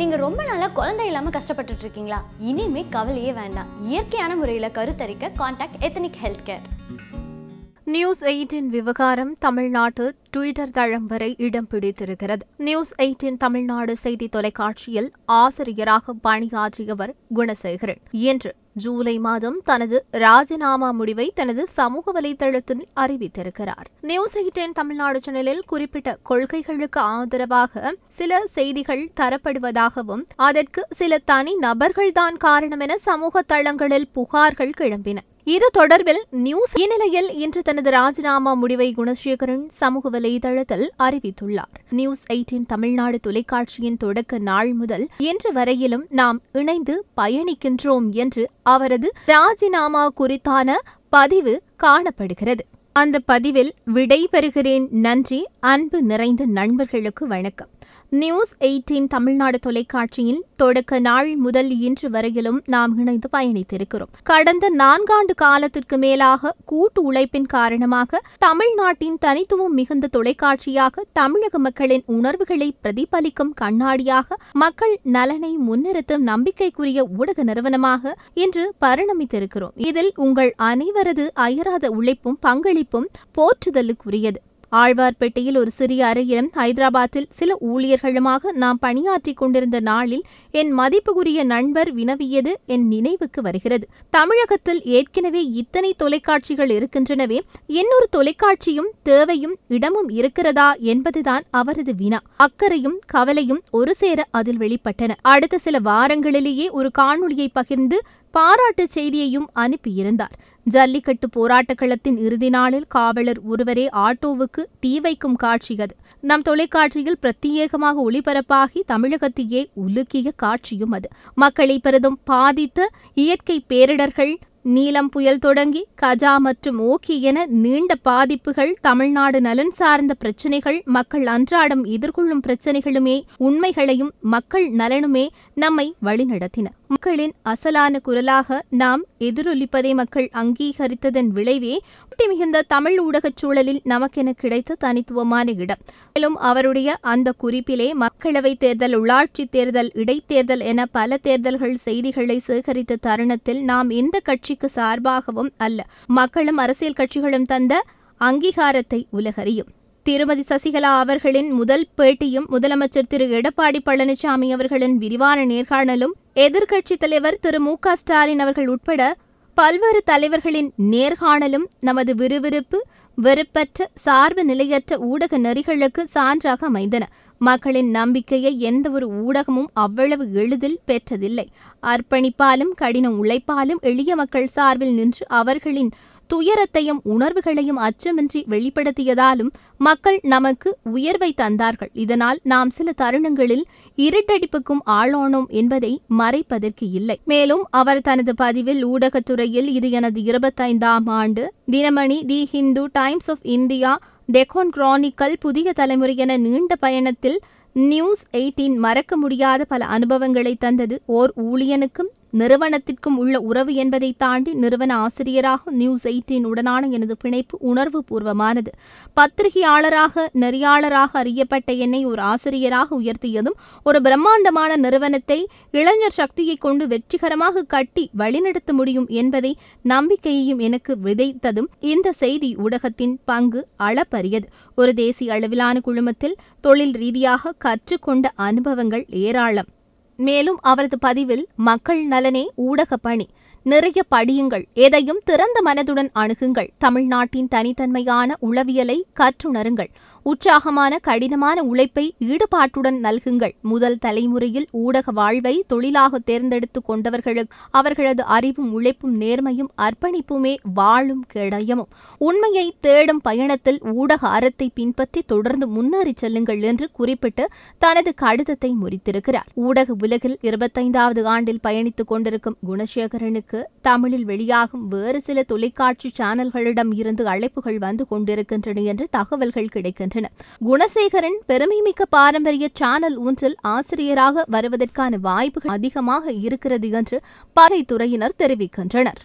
நீங்கள் ரொம்ப நாளாக குழந்தை இல்லாமல் கஷ்டப்பட்டுட்டு இருக்கீங்களா இனிமேல் கவலையே வேண்டாம் இயற்கையான முறையில் கருத்தரிக்க contact ethnic health care news எயிட்டின் விவகாரம் தமிழ்நாட்டு டுவிட்டர் தளம் வரை இடம் பிடித்திருக்கிறது நியூஸ் எயிட்டின் தமிழ்நாடு செய்தி தொலைக்காட்சியில் ஆசிரியராக பணியாற்றியவர் குணசேகரன் இன்று ஜூலை மாதம் தனது ராஜினாமா முடிவை தனது சமூக வலைதளத்தில் அறிவித்திருக்கிறார் நியூஸ் எயிட்டின் தமிழ்நாடு சேனலில் குறிப்பிட்ட கொள்கைகளுக்கு ஆதரவாக சில செய்திகள் தரப்படுவதாகவும் அதற்கு சில தனி நபர்கள்தான் காரணம் என சமூக தளங்களில் புகார்கள் கிளம்பின இது தொடர்பில் நியூஸ் இந்நிலையில் இன்று தனது ராஜினாமா முடிவை குணசேகரன் சமூக வலைதளத்தில் அறிவித்துள்ளார் நியூஸ் எயிட்டின் தமிழ்நாடு தொலைக்காட்சியின் தொடக்க நாள் முதல் இன்று வரையிலும் நாம் இணைந்து பயணிக்கின்றோம் என்று அவரது ராஜினாமா குறித்தான பதிவு காணப்படுகிறது அந்த பதிவில் விடைபெறுகிறேன் நன்றி அன்பு நிறைந்த நண்பர்களுக்கு வணக்கம் நியூஸ் எயிட்டீன் தமிழ்நாடு தொலைக்காட்சியில் தொடக்க நாள் முதல் இன்று வரையிலும் நாம் இணைந்து பயணித்திருக்கிறோம் கடந்த நான்காண்டு காலத்திற்கு மேலாக கூட்டு உழைப்பின் காரணமாக தமிழ்நாட்டின் தனித்துவம் மிகுந்த தொலைக்காட்சியாக தமிழக மக்களின் உணர்வுகளை பிரதிபலிக்கும் கண்ணாடியாக மக்கள் நலனை முன்னிறுத்தும் நம்பிக்கைக்குரிய ஊடக நிறுவனமாக இன்று பரிணமித்திருக்கிறோம் இதில் உங்கள் அனைவரது அயராத உழைப்பும் பங்களிப்பும் போற்றுதலுக்குரியது ஆழ்வார்பேட்டையில் ஒரு சிறிய அறையிலும் ஹைதராபாத்தில் சில ஊழியர்களுமாக நாம் பணியாற்றிக் கொண்டிருந்த நாளில் என் மதிப்புக்குரிய நண்பர் வினவியது என் நினைவுக்கு வருகிறது தமிழகத்தில் ஏற்கனவே இத்தனை தொலைக்காட்சிகள் இருக்கின்றனவே இன்னொரு தொலைக்காட்சியும் தேவையும் இடமும் இருக்கிறதா என்பதுதான் அவரது வினா அக்கறையும் கவலையும் ஒரு சேர அதில் வெளிப்பட்டன அடுத்த சில வாரங்களிலேயே ஒரு காணொளியை பகிர்ந்து பாராட்டு செய்தியையும் அனுப்பியிருந்தார் ஜல்லிக்கட்டு போராட்டக் களத்தின் இறுதி நாளில் காவலர் ஒருவரே ஆட்டோவுக்கு தீ வைக்கும் காட்சி அது நம் தொலைக்காட்சியில் பிரத்யேகமாக ஒளிபரப்பாகி தமிழகத்தையே உலுக்கிய காட்சியும் அது மக்களை பெரிதும் பாதித்த இயற்கை பேரிடர்கள் நீலம் புயல் தொடங்கி கஜா மற்றும் ஓகி என நீண்ட பாதிப்புகள் தமிழ்நாடு நலன் சார்ந்த பிரச்சினைகள் மக்கள் அன்றாடம் எதிர்கொள்ளும் பிரச்சினைகளுமே உண்மைகளையும் மக்கள் நலனுமே நம்மை வழிநடத்தின மக்களின் அசலான குரலாக நாம் எதிரொலிப்பதை மக்கள் அங்கீகரித்ததன் விளைவே ஒட்டி மிகுந்த தமிழ் ஊடகச் சூழலில் நமக்கென கிடைத்த தனித்துவமான இடம் மேலும் அவருடைய அந்த குறிப்பிலே மக்களவை தேர்தல் உள்ளாட்சி தேர்தல் இடைத்தேர்தல் என பல தேர்தல்கள் செய்திகளை சேகரித்த தருணத்தில் நாம் எந்த கட்சிக்கு சார்பாகவும் அல்ல மக்களும் அரசியல் கட்சிகளும் தந்த அங்கீகாரத்தை உலகறியும் திருமதி சசிகலா அவர்களின் முதல் பேட்டியும் முதலமைச்சர் திரு எடப்பாடி பழனிசாமி அவர்களின் விரிவான நேர்காணலும் எதிர்க்கட்சித் தலைவர் திரு மு ஸ்டாலின் அவர்கள் உட்பட பல்வேறு தலைவர்களின் நேர்காணலும் நமது விறுவிறுப்பு வெறுப்பற்ற சார்பு நிலையற்ற ஊடக நெறிகளுக்கு சான்றாக அமைந்தன மக்களின் நம்பிக்கையை எந்தவொரு ஊடகமும் அவ்வளவு எளிதில் பெற்றதில்லை அர்ப்பணிப்பாலும் கடின உழைப்பாலும் எளிய மக்கள் சார்பில் நின்று அவர்களின் துயரத்தையும் உணர்வுகளையும் அச்சமின்றி வெளிப்படுத்தியதாலும் மக்கள் நமக்கு உயர்வை தந்தார்கள் இதனால் நாம் சில தருணங்களில் இருட்டடிப்புக்கும் ஆளானோம் என்பதை மறைப்பதற்கு இல்லை மேலும் அவர் தனது பதிவில் ஊடகத்துறையில் இது எனது இருபத்தைந்தாம் ஆண்டு Dinamani the Hindu Times of India Deccan Chronicle Puthiya Thalaimurai என நீண்ட பயணத்தில் நியூஸ் எயிட்டீன் மறக்க முடியாத பல அனுபவங்களை தந்தது ஓர் ஊழியனுக்கும் நிறுவனத்திற்கும் உள்ள உறவு என்பதை தாண்டி நிறுவன ஆசிரியராக நியூஸ் எயிட்டின் உடனான எனது பிணைப்பு உணர்வு பூர்வமானது பத்திரிகையாளராக நெறியாளராக அறியப்பட்ட என்னை ஒரு ஆசிரியராக உயர்த்தியதும் ஒரு பிரம்மாண்டமான நிறுவனத்தை இளைஞர் சக்தியை கொண்டு வெற்றிகரமாக கட்டி வழிநடத்த முடியும் என்பதை நம்பிக்கையையும் எனக்கு விதைத்ததும் இந்த செய்தி ஊடகத்தின் பங்கு அளப்பரியது ஒரு தேசிய அளவிலான குழுமத்தில் தொழில் ரீதியாக கற்றுக்கொண்ட அனுபவங்கள் ஏராளம் மேலும் அவரது பதிவில் மக்கள் நலனே ஊடக பணி நிறைய படியுங்கள் எதையும் திறந்த மனதுடன் அணுகுங்கள் தமிழ்நாட்டின் தனித்தன்மையான உளவியலை கற்றுணருங்கள் உற்சாகமான கடினமான உழைப்பை ஈடுபாட்டுடன் நல்குங்கள் முதல் தலைமுறையில் ஊடக வாழ்வை தொழிலாக தேர்ந்தெடுத்துக் கொண்டவர்களுக்கு அவர்களது அறிவும் உழைப்பும் நேர்மையும் அர்ப்பணிப்புமே வாழும் கிடையமும் உண்மையை தேடும் பயணத்தில் ஊடக அறத்தை பின்பற்றி தொடர்ந்து முன்னேறி செல்லுங்கள் என்று குறிப்பிட்டு தனது கடிதத்தை முறித்திருக்கிறார் ஊடக உலகில் இருபத்தைந்தாவது ஆண்டில் பயணித்துக் கொண்டிருக்கும் குணசேகரனுக்கு இதற்கு தமிழில் வெளியாகும் வேறு சில தொலைக்காட்சி சேனல்களிடம் இருந்து அழைப்புகள் வந்து கொண்டிருக்கின்றன என்று தகவல்கள் கிடைக்கின்றன குணசேகரன் பெருமைமிக்க பாரம்பரிய சேனல் ஒன்றில் ஆசிரியராக வருவதற்கான வாய்ப்புகள் அதிகமாக இருக்கிறது என்று பகைத்துறையினர் தெரிவிக்கின்றனர்